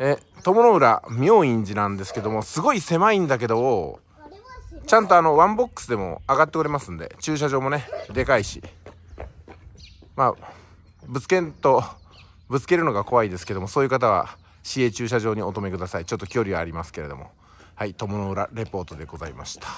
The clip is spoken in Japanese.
え友の浦妙院寺なんですけどもすごい狭いんだけどちゃんとあのワンボックスでも上がっておれますんで駐車場もねでかいしまあぶつけんとぶつけるのが怖いですけどもそういう方は市営駐車場にお止めくださいちょっと距離はありますけれどもはい友の浦レポートでございました。